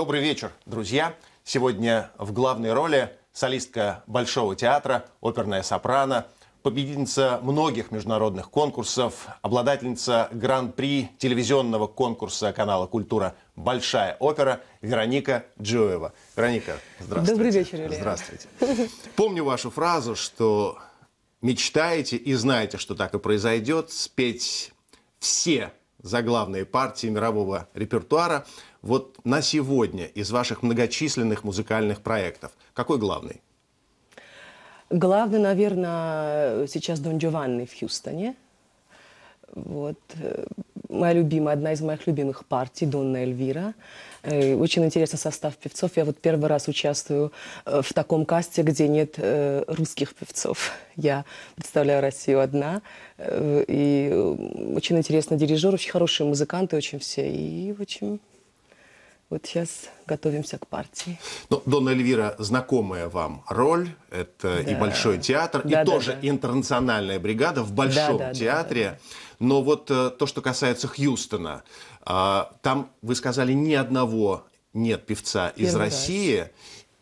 Добрый вечер, друзья. Сегодня в главной роли солистка Большого театра, оперная сопрано, победительница многих международных конкурсов, обладательница гран-при телевизионного конкурса канала «Культура. Большая опера» Вероника Джоева. Вероника, здравствуйте. Добрый вечер, Илья. Здравствуйте. Помню вашу фразу, что мечтаете и знаете, что так и произойдет, спеть все заглавные партии мирового репертуара – вот на сегодня из ваших многочисленных музыкальных проектов какой главный? Главный, наверное, сейчас Дон Джованни в Хьюстоне. Вот. Э, моя любимая, одна из моих любимых партий, Донна Эльвира. Э, очень интересный состав певцов. Я вот первый раз участвую э, в таком касте, где нет русских певцов. Я представляю Россию одна. И очень интересный дирижер, очень хорошие музыканты, очень все. И очень вот сейчас готовимся к партии. Ну, Дона Эльвира, знакомая вам роль, это да. и Большой театр, да, и да, тоже да. интернациональная бригада в Большом да, да, театре. Да, да, да. Но вот э, то, что касается Хьюстона, а, там, вы сказали, ни одного нет певца Первый из России. Раз.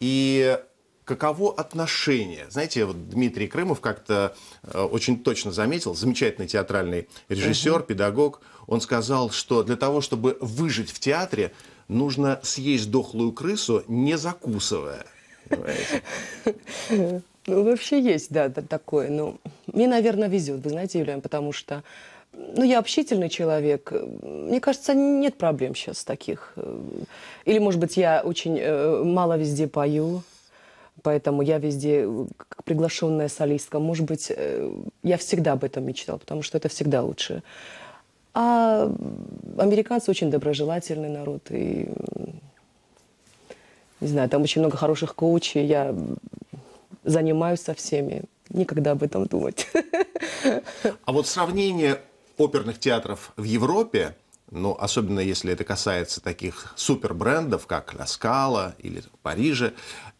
И каково отношение? Знаете, вот Дмитрий Крымов как-то э, очень точно заметил, замечательный театральный режиссер, угу. педагог, он сказал, что для того, чтобы выжить в театре, нужно съесть дохлую крысу, не закусывая. Ну, вообще есть, да, такое. Но ну, мне, наверное, везет, вы знаете, Юлия, потому что ну, я общительный человек. Мне кажется, нет проблем сейчас таких. Или, может быть, я очень э, мало везде пою, поэтому я везде э, как приглашенная солистка. Может быть, э, я всегда об этом мечтала, потому что это всегда лучше. А американцы очень доброжелательный народ. И, не знаю, там очень много хороших коучей. Я занимаюсь со всеми. Никогда об этом думать. А вот сравнение оперных театров в Европе, ну, особенно если это касается таких супербрендов, как «Ла Скала» или «Парижа»,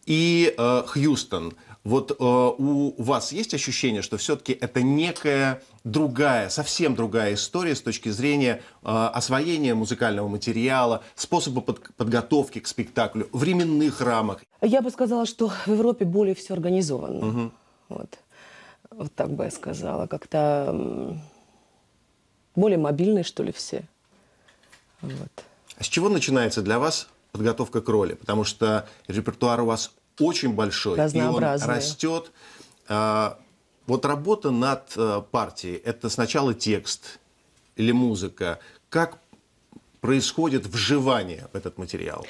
и э, «Хьюстон». Вот э, у вас есть ощущение, что все-таки это некая другая, совсем другая история с точки зрения э, освоения музыкального материала, способа под, подготовки к спектаклю, временных рамок. Я бы сказала, что в Европе более все организовано. Угу. Вот. вот так бы я сказала. Как-то более мобильные, что ли, все. Вот. А с чего начинается для вас подготовка к роли? Потому что репертуар у вас очень большой, и он растет. А, вот работа над э, партией – это сначала текст или музыка. Как происходит вживание в этот материал?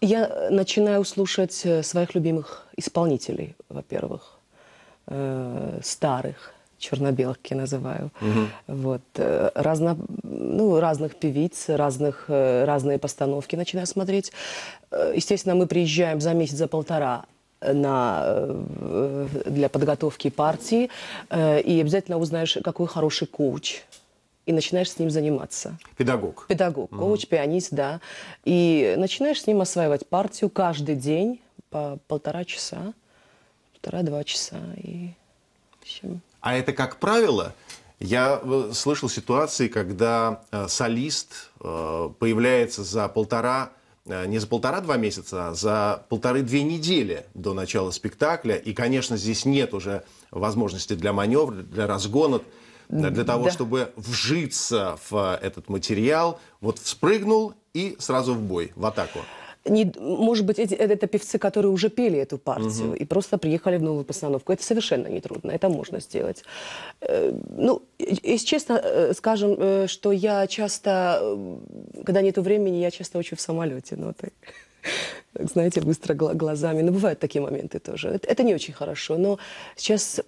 Я э, начинаю слушать э, своих любимых исполнителей, во-первых, старых черно-белых я называю, угу. вот разно, ну разных певиц, разных разные постановки начинаю смотреть. естественно, мы приезжаем за месяц, за полтора на, э, для подготовки партии, э, и обязательно узнаешь, какой хороший коуч и начинаешь с ним заниматься. Педагог. Педагог, угу. коуч, пианист, да. И начинаешь с ним осваивать партию каждый день по полтора часа, полтора-два часа. И... А это, как правило, я э, слышал ситуации, когда солист появляется за полтора Э, не за полтора-два месяца, а за полторы-две недели до начала спектакля. И, конечно, здесь нет уже возможности для маневра, для разгона, э, для того, да. чтобы вжиться в э, этот материал. Вот вспрыгнул и сразу в бой, в атаку не, может быть, эти, это, это певцы, которые уже пели эту партию угу. и просто приехали в новую постановку. Это совершенно нетрудно, это можно сделать. Э, ну, если честно, э, скажем, э, что я часто, когда нету времени, я часто учу в самолете ноты ну, знаете, быстро глазами. Но бывают такие моменты тоже. Это, это не очень хорошо. Но сейчас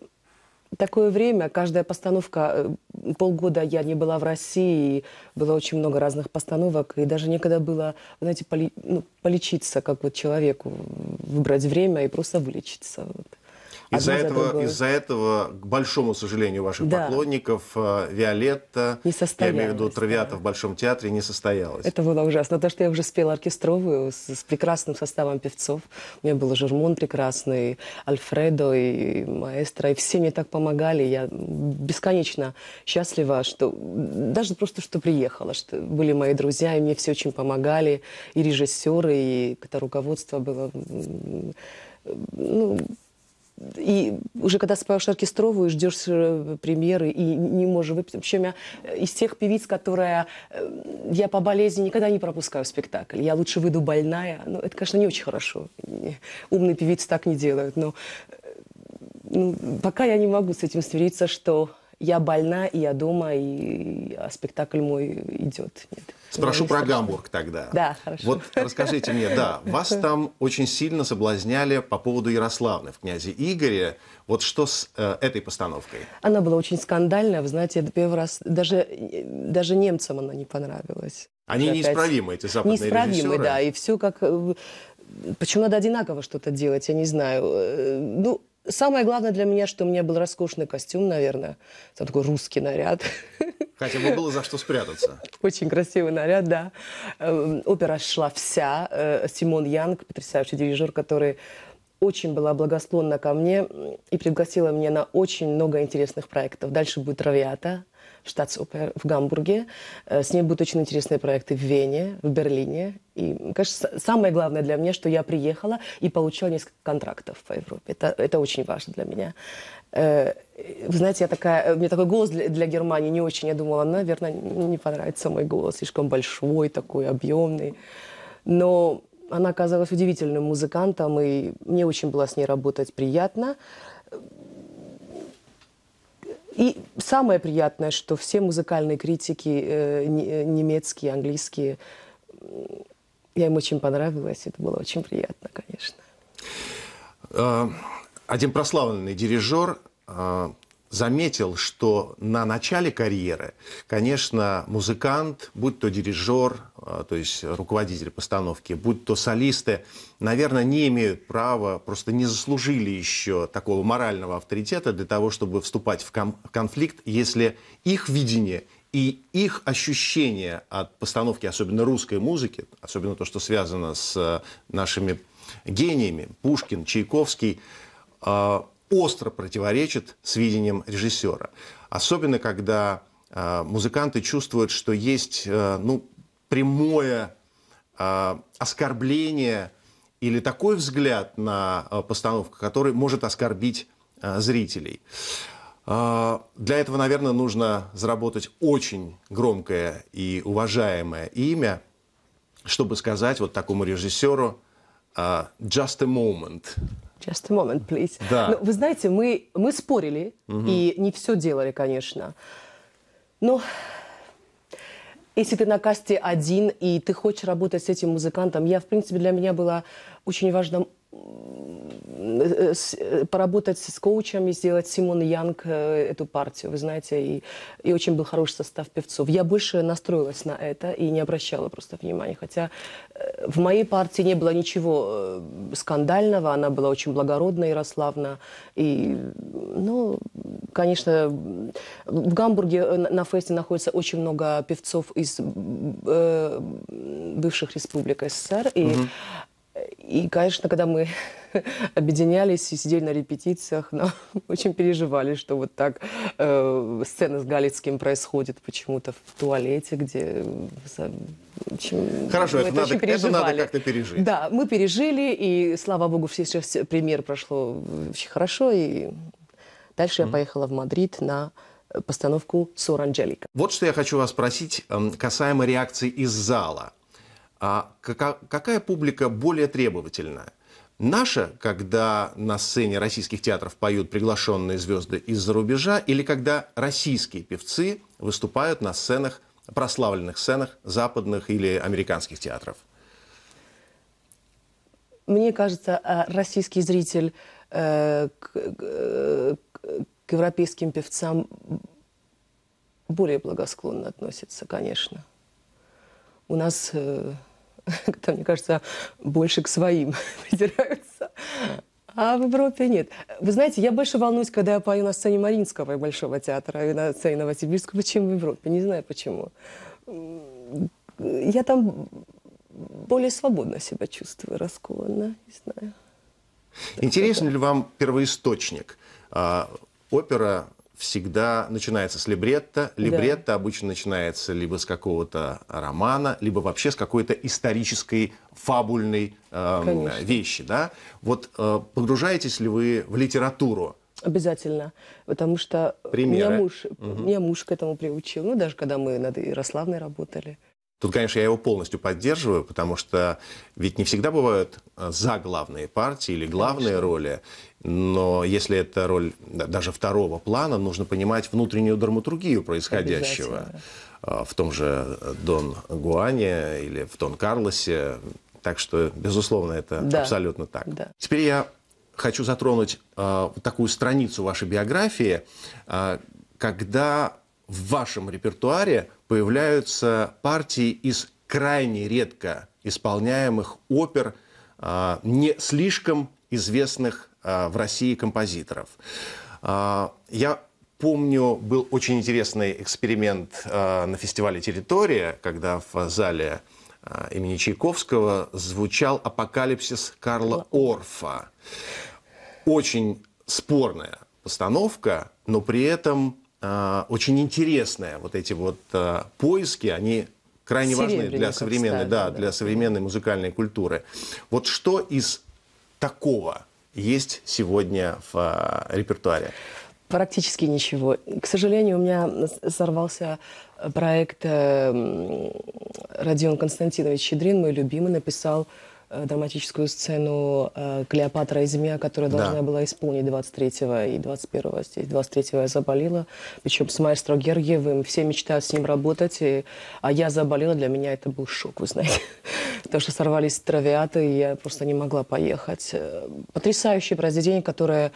такое время, каждая постановка, э, полгода я не была в России, было очень много разных постановок, и даже некогда было, знаете, поли, ну, полечиться, как вот человеку, выбрать время и просто вылечиться. Вот. Из-за этого, из этого, к большому сожалению, ваших да. поклонников, э, Виолетта, не я имею в виду Травиата да. в Большом театре, не состоялась. Это было ужасно. То, что я уже спела оркестровую с, с прекрасным составом певцов. У меня был Жермон прекрасный, Альфредо и маэстро. И все мне так помогали. Я бесконечно счастлива, что даже просто, что приехала, что были мои друзья, и мне все очень помогали. И режиссеры, и это руководство было... Ну, и уже когда споешь оркестровую, ждешь э, премьеры и не можешь выпить. Причем я э, из тех певиц, которая... Э, я по болезни никогда не пропускаю спектакль. Я лучше выйду больная. Ну, это, конечно, не очень хорошо. Умные певицы так не делают. Но ну, пока я не могу с этим смириться, что я больна, и я дома, и, а спектакль мой идет. Нет. Спрошу про Гамбург тогда. Да, хорошо. Вот расскажите мне, да, вас там очень сильно соблазняли по поводу Ярославны в «Князе Игоре». Вот что с э, этой постановкой? Она была очень скандальная, вы знаете, первый раз даже, даже немцам она не понравилась. Они Опять. неисправимы, эти западные неисправимы, режиссеры. Неисправимы, да, и все как... Э, почему надо одинаково что-то делать, я не знаю. Э, ну, самое главное для меня, что у меня был роскошный костюм, наверное. Там такой русский наряд. Хотя бы было за что спрятаться. Очень красивый наряд, да. Э, опера шла вся. Э, Симон Янг, потрясающий дирижер, который очень была благосклонна ко мне и пригласила меня на очень много интересных проектов. Дальше будет «Травиата», Штатсопер в Гамбурге. Э, с ней будут очень интересные проекты в Вене, в Берлине. И, конечно, самое главное для меня, что я приехала и получила несколько контрактов по Европе. Это, это очень важно для меня. Э, вы знаете, я такая, э, у меня такой голос для, для Германии не очень. Я думала, наверное, не понравится мой голос. Слишком большой такой, объемный. Но она оказалась удивительным музыкантом, и мне очень было с ней работать приятно. И самое приятное, что все музыкальные критики э, э, немецкие, английские, я им очень понравилась, это было очень приятно, конечно. Э, один прославленный дирижер э, заметил, что на начале карьеры, конечно, музыкант, будь то дирижер, э, то есть руководитель постановки, будь то солисты, наверное, не имеют права, просто не заслужили еще такого морального авторитета для того, чтобы вступать в конфликт, если их видение и их ощущение от постановки, особенно русской музыки, особенно то, что связано с э, нашими гениями, Пушкин, Чайковский, э, остро противоречит с видением режиссера. Особенно, когда э, музыканты чувствуют, что есть э, ну, прямое э, оскорбление или такой взгляд на э, постановку, который может оскорбить э, зрителей. для этого, наверное, нужно заработать очень громкое и уважаемое имя, чтобы сказать вот такому режиссеру «just a moment», Just a moment, please. Да. Но, ну, вы знаете, мы, мы спорили, угу. и не все делали, конечно. Но ну, если ты на касте один, и ты хочешь работать с этим музыкантом, я, в принципе, для меня была очень важным Э, э, поработать с коучами сделать Симон Янг э, эту партию, вы знаете, и, и очень был хороший состав певцов. Я больше настроилась на это и не обращала просто внимания, хотя в моей партии не было ничего скандального, она была очень благородна, Ярославна, и, ну, конечно, в Гамбурге на фесте находится очень много певцов из э, бывших республик СССР, и угу. И, конечно, когда мы объединялись и сидели на репетициях, но очень переживали, что вот так э, сцена с Галицким происходит почему-то в туалете, где... Чем, э, Хорошо, это, это, надо, очень это надо как-то пережить. Да, мы пережили, и, слава богу, все сейчас премьер прошло очень хорошо, и дальше mm-hmm. я поехала в Мадрид на постановку «Сор Анджелика». Вот что я хочу вас спросить эм, касаемо реакции из зала. А какая публика более требовательная? Наша, когда на сцене российских театров поют приглашенные звезды из-за рубежа, или когда российские певцы выступают на сценах, прославленных сценах западных или американских театров? Мне кажется, а российский зритель э, к, к, к европейским певцам более благосклонно относится, конечно. У нас э, Там, мне кажется, больше к своим придираются. А в Европе нет. Вы знаете, я больше волнуюсь, когда я пою на сцене Маринского и Большого театра, и на сцене Новосибирского, чем в Европе. Не знаю почему. Я там более свободно себя чувствую, раскованно, не знаю. Интересен ли вам первоисточник? А, опера всегда начинается с либретто. Либретто да. обычно начинается либо с какого-то романа, либо вообще с какой-то исторической фабульной э, вещи. Да? Вот э, погружаетесь ли вы в литературу? Обязательно, потому что меня муж, угу. меня муж к этому приучил. Ну, даже когда мы над Ярославной работали. Тут, конечно, я его полностью поддерживаю, потому что ведь не всегда бывают э, за главные партии или главные конечно. роли. Но если это роль даже второго плана, нужно понимать внутреннюю драматургию происходящего. Э, в том же э, Дон Гуане или в Дон Карлосе. Так что, безусловно, это да. абсолютно так. Да. Теперь я хочу затронуть э, такую страницу вашей биографии, э, когда в вашем репертуаре появляются партии из крайне редко исполняемых опер а, не слишком известных а, в России композиторов. А, я помню, был очень интересный эксперимент на фестивале «Территория», когда в зале имени Чайковского звучал апокалипсис Карла Орфа. Очень спорная постановка, но при этом а, очень интересное. Вот эти вот а, поиски, они крайне важны для современной, кстати, да, да, для современной музыкальной культуры. Вот что из такого есть сегодня в а, репертуаре? Практически ничего. К сожалению, у меня сорвался э, проект эм, Родион Константинович Щедрин, мой любимый, написал Э, драматическую сцену э, «Клеопатра и змея», которая да. должна была исполнить 23 и 21 здесь. 23 я заболела, причем с маэстро Гергиевым. Все мечтают с ним работать, и, а я заболела. Для меня это был шок, вы знаете. Потому что сорвались травиаты, и я просто не могла поехать. Э, Потрясающее произведение, которое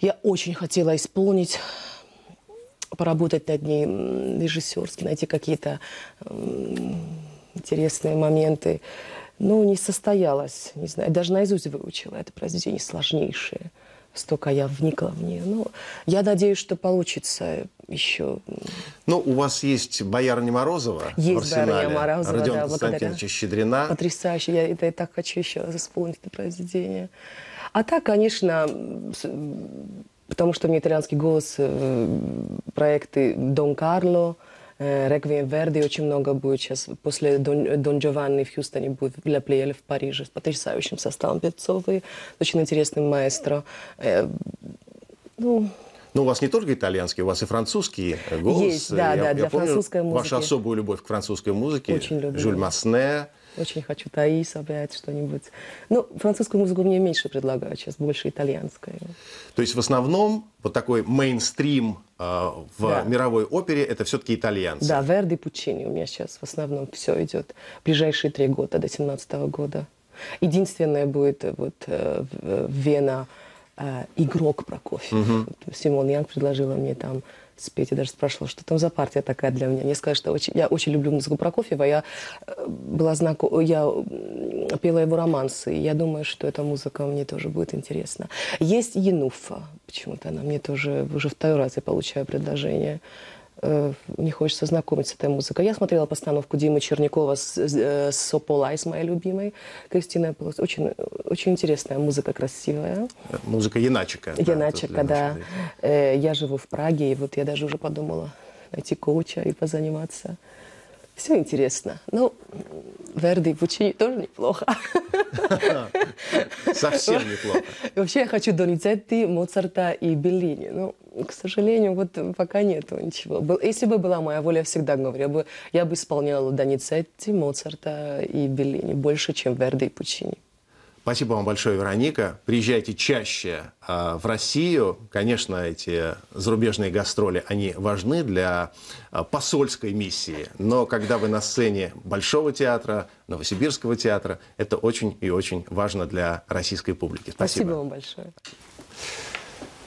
я очень хотела исполнить поработать над ней режиссерски, найти какие-то интересные моменты ну, не состоялось, не знаю, даже наизусть выучила. Это произведение сложнейшее. Столько я вникла в нее. Ну, я надеюсь, что получится еще. Ну, у вас есть Боярни Морозова есть в арсенале. Боярня Морозова, Родион да, благодаря... Щедрина. Потрясающе. Я это и так хочу еще раз исполнить это произведение. А так, конечно, потому что у меня итальянский голос, э, проекты «Дон Карло», Э, Реквием Верди очень много будет сейчас. После Дон, э, Дон Джованни в Хьюстоне будет для Плееля в Париже с потрясающим составом певцовый, очень интересный маэстро. Э, ну, но у вас не только итальянский, у вас и французский голос. Есть, да, я, да, я для помню французской музыки. Вашу особую любовь к французской музыке. Очень люблю. Жюль Масне. Очень хочу Таис опять что-нибудь. Ну, французскую музыку мне меньше предлагают сейчас, больше итальянская. То есть в основном вот такой мейнстрим Э, в да. мировой опере это все-таки итальянцы. Да, Верди Пучини у меня сейчас в основном все идет. Ближайшие три года, до семнадцатого года. Единственное будет э, вот э, Вена игрок Прокофьев. Угу. Симон Янг предложила мне там спеть. Я даже спрашивала, что там за партия такая для меня. Мне сказали, что очень, я очень люблю музыку Прокофьева. Я была знако... я пела его романсы. я думаю, что эта музыка мне тоже будет интересна. Есть Януфа. Почему-то она мне тоже уже второй раз я получаю предложение э, мне хочется знакомиться с этой музыкой. Я смотрела постановку Димы Чернякова с, э, с Сополай, с моей любимой, Кристиной Очень, очень интересная музыка, красивая. Музыка Яначика. Яначика, да. да. Э, я живу в Праге, и вот я даже уже подумала найти коуча и позаниматься. Все интересно. Ну, Верди в учении тоже неплохо. Совсем неплохо. Вообще я хочу Доницетти, Моцарта и Беллини. Ну, к сожалению, вот пока нету ничего. Если бы была моя воля, я всегда говорю, я бы, я бы исполняла Доницетти, Моцарта и Беллини больше, чем Верди и Пучини. Спасибо вам большое, Вероника. Приезжайте чаще а, в Россию. Конечно, эти зарубежные гастроли, они важны для а, посольской миссии. Но когда вы на сцене Большого театра, Новосибирского театра, это очень и очень важно для российской публики. Спасибо, Спасибо вам большое.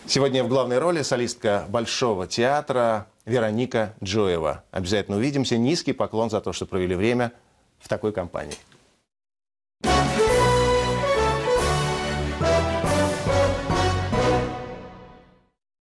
Сегодня в главной роли солистка Большого театра Вероника Джоева. Обязательно увидимся. Низкий поклон за то, что провели время в такой компании.